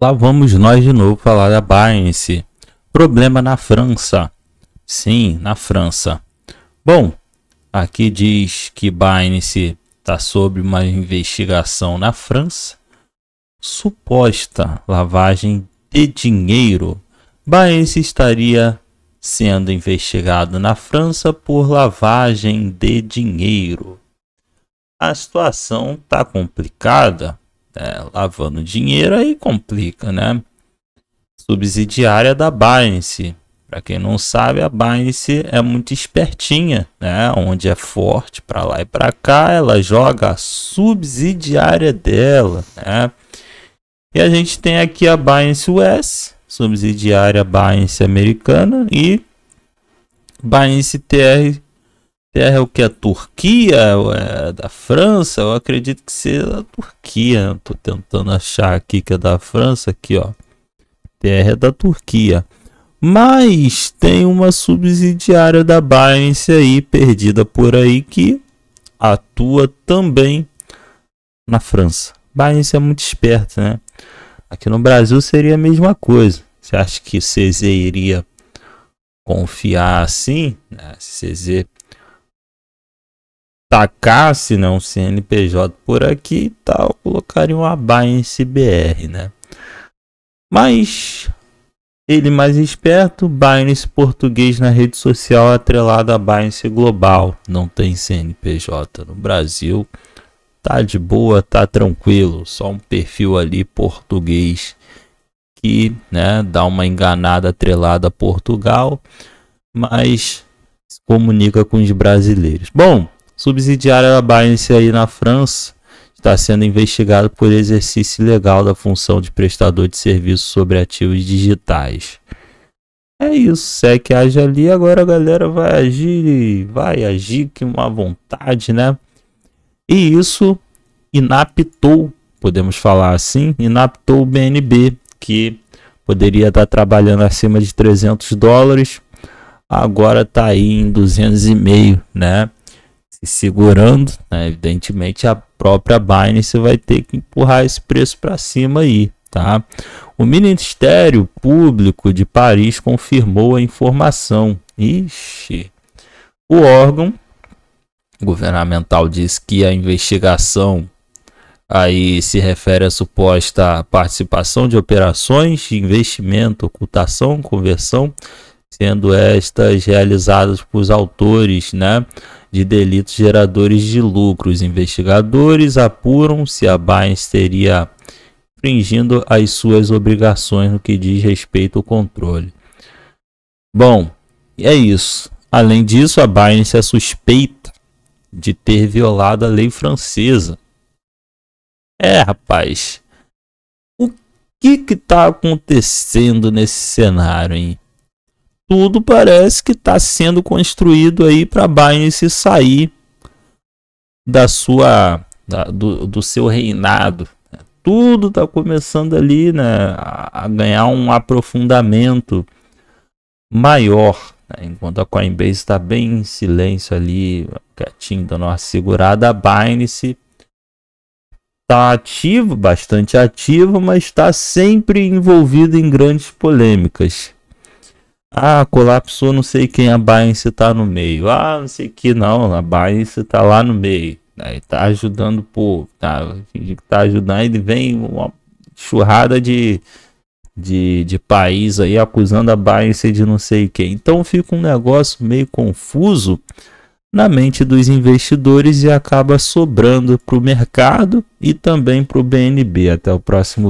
Lá vamos nós de novo falar da Binance. Problema na França. Sim, na França. Bom, aqui diz que Binance está sob uma investigação na França. Suposta lavagem de dinheiro. Binance estaria sendo investigado na França por lavagem de dinheiro. A situação está complicada é, lavando dinheiro, aí complica, né? Subsidiária da Binance. Para quem não sabe, a Binance é muito espertinha, né? Onde é forte para lá e para cá, ela joga a subsidiária dela, né? E a gente tem aqui a Binance US, subsidiária Binance americana e Binance TR Inglaterra é o que? A Turquia? É da França? Eu acredito que seja a Turquia. Estou tentando achar aqui que é da França. Aqui, ó. Terra é da Turquia. Mas tem uma subsidiária da Binance aí, perdida por aí, que atua também na França. Binance é muito esperto, né? Aqui no Brasil seria a mesma coisa. Você acha que CZ iria confiar assim? Né? Ah, CZ tacasse né, um CNPJ por aqui e tal, colocaria uma ABA em CBR, né? Mas ele mais esperto, Binance português na rede social atrelada a Binance global. Não tem CNPJ no Brasil. Tá de boa, tá tranquilo, só um perfil ali português que, né, dá uma enganada atrelada a Portugal, mas se comunica com os brasileiros. Bom, subsidiária da Binance aí na França está sendo investigado por exercício ilegal da função de prestador de serviços sobre ativos digitais. É isso, é que haja ali, agora a galera vai agir, vai agir com uma vontade, né? E isso inaptou, podemos falar assim, inaptou o BNB, que poderia estar trabalhando acima de 300 dólares, agora está aí em 200 e meio, né? se segurando, né? evidentemente a própria Binance vai ter que empurrar esse preço para cima aí, tá? O Ministério Público de Paris confirmou a informação. Ixi. O órgão governamental diz que a investigação aí se refere à suposta participação de operações de investimento, ocultação, conversão sendo estas realizadas por autores né, de delitos geradores de lucros. investigadores apuram se a Binance teria infringindo as suas obrigações no que diz respeito ao controle. Bom, é isso. Além disso, a Binance é suspeita de ter violado a lei francesa. É, rapaz. O que que tá acontecendo nesse cenário, hein? tudo parece que está sendo construído aí para Binance sair da sua da, do, do seu reinado. Tudo está começando ali né, a, ganhar um aprofundamento maior. Né, enquanto a Coinbase está bem em silêncio ali, quietinho, dando uma segurada, a Binance está ativo, bastante ativo, mas está sempre envolvido em grandes polêmicas. Ah, colapsou, não sei quem, a Binance tá no meio. Ah, não sei que não, a Binance tá lá no meio. Aí tá ajudando o povo, tá, tá ajudando e vem uma churrada de, de, de país aí acusando a Binance de não sei quem. Então fica um negócio meio confuso na mente dos investidores e acaba sobrando para o mercado e também para o BNB. Até o próximo